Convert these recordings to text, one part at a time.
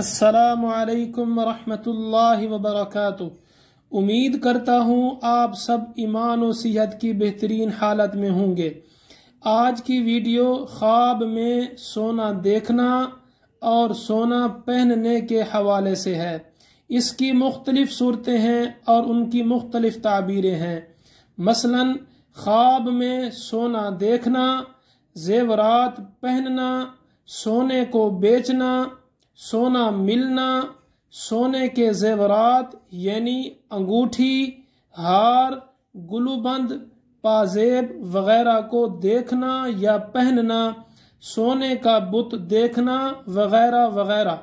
असलकम वरहमतुल्लाहि वबरकatuh उम्मीद करता हूँ आप सब ईमान और सेहत की बेहतरीन हालत में होंगे आज की वीडियो ख्वाब में सोना देखना और सोना पहनने के हवाले से है इसकी मुख्तलिफ सूरतें हैं और उनकी मुख्तलिफ ताबीरें हैं मसलन ख्वाब में सोना देखना जेवरात पहनना सोने को बेचना सोना मिलना सोने के जेवरात यानी अंगूठी हार गुलूबंद पाजेब वगैरह को देखना या पहनना सोने का बुत देखना वगैरह वगैरह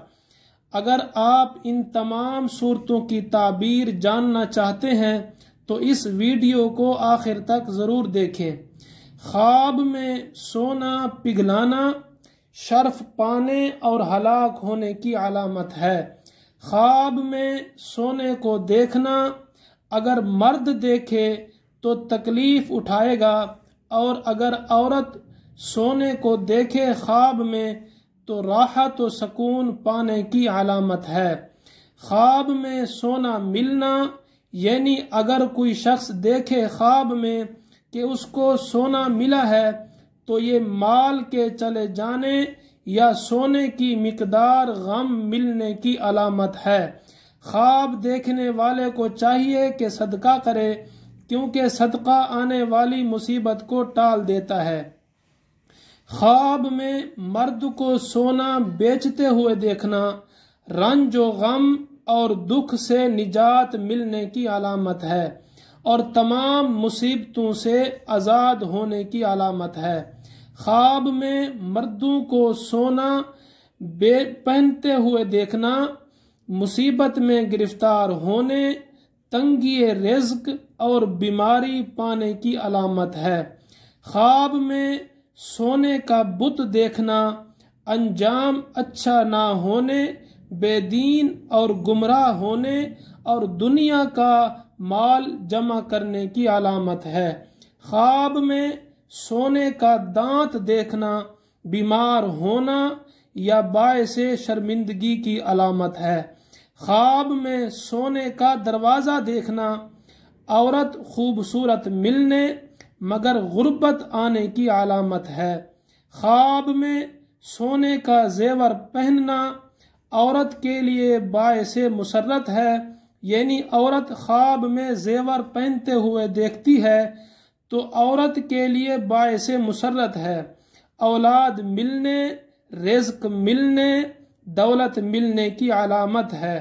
अगर आप इन तमाम सूरतों की ताबीर जानना चाहते हैं तो इस वीडियो को आखिर तक ज़रूर देखें ख्वाब में सोना पिघलाना शर्फ पाने और हलाक होने की अलामत है ख्वाब में सोने को देखना अगर मर्द देखे तो तकलीफ़ उठाएगा और अगर औरत सोने को देखे ख्वाब में तो राहत व सकून पाने की अलामत है ख्वाब में सोना मिलना यानी अगर कोई शख्स देखे ख्वाब में कि उसको सोना मिला है तो ये माल के चले जाने या सोने की मकदार गम मिलने की अलामत है ख्वाब देखने वाले को चाहिए कि सदका करे क्योंकि सदका आने वाली मुसीबत को टाल देता है ख्वाब में मर्द को सोना बेचते हुए देखना रंज गम और दुख से निजात मिलने की अलामत है और तमाम मुसीबतों से आज़ाद होने की अलामत है ख्वाब में मर्दों को सोना पहनते हुए देखना मुसीबत में गिरफ्तार होने तंगी रिज्क और बीमारी पाने की अलामत है ख्वाब में सोने का बुत देखना अंजाम अच्छा ना होने बेदीन और गुमराह होने और दुनिया का माल जमा करने की अलामत है ख्वाब में सोने का दांत देखना बीमार होना या बायस शर्मिंदगी की अलामत है ख्वाब में सोने का दरवाज़ा देखना औरत खूबसूरत मिलने मगर गुर्बत आने की अलामत है ख्वाब में सोने का जेवर पहनना औरत के लिए से मुसरत है यानी औरत ख्वाब में जेवर पहनते हुए देखती है तो औरत के लिए बायस मुसरत है औलाद मिलने रिज्क मिलने दौलत मिलने की अलामत है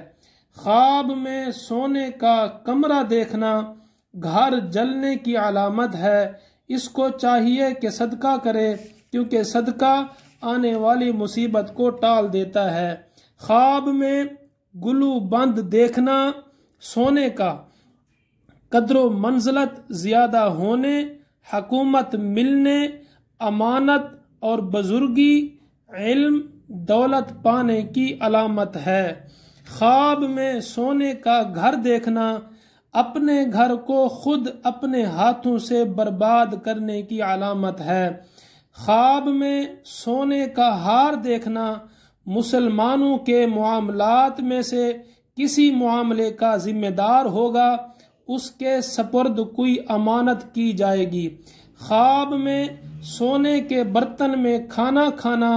ख्वाब में सोने का कमरा देखना घर जलने की अलामत है इसको चाहिए कि सदका करे क्योंकि सदका आने वाली मुसीबत को टाल देता है ख्वाब में गुलू बंद देखना सोने का कदरों मंजलत ज़्यादा होने हकूमत मिलने अमानत और बुजुर्गी इल्म दौलत पाने की अलामत है ख्वाब में सोने का घर देखना अपने घर को खुद अपने हाथों से बर्बाद करने की अलामत है ख्वाब में सोने का हार देखना मुसलमानों के मामलात में से किसी मामले का जिम्मेदार होगा उसके सपर्द कोई अमानत की जाएगी ख्वाब में सोने के बर्तन में खाना खाना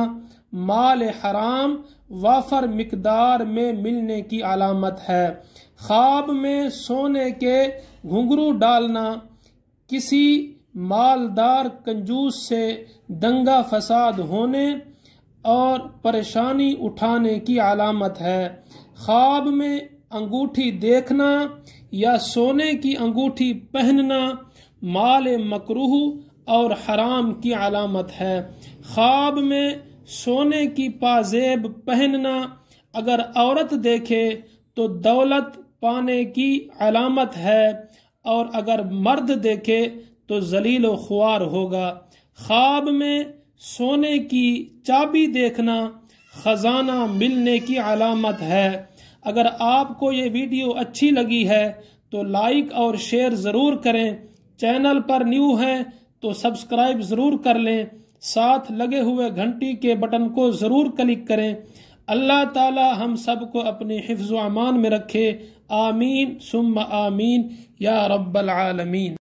माल हराम वाफर मकदार में मिलने की अलामत है ख्वाब में सोने के घुंघरू डालना किसी मालदार कंजूस से दंगा फसाद होने और परेशानी उठाने की अलामत है ख्वाब में अंगूठी देखना या सोने की अंगूठी पहनना माल मकरूह और हराम की अलामत है ख्वाब में सोने की पाजेब पहनना अगर औरत देखे तो दौलत पाने की अलामत है और अगर मर्द देखे तो जलील ख्वार होगा ख्वाब में सोने की चाबी देखना ख़जाना मिलने की अलामत है अगर आपको ये वीडियो अच्छी लगी है तो लाइक और शेयर ज़रूर करें चैनल पर न्यू हैं तो सब्सक्राइब ज़रूर कर लें साथ लगे हुए घंटी के बटन को ज़रूर क्लिक करें अल्लाह ताला हम सब को अपने हिफ्ज़ अमान में रखे आमीन सुम आमीन या रब्बल आलमीन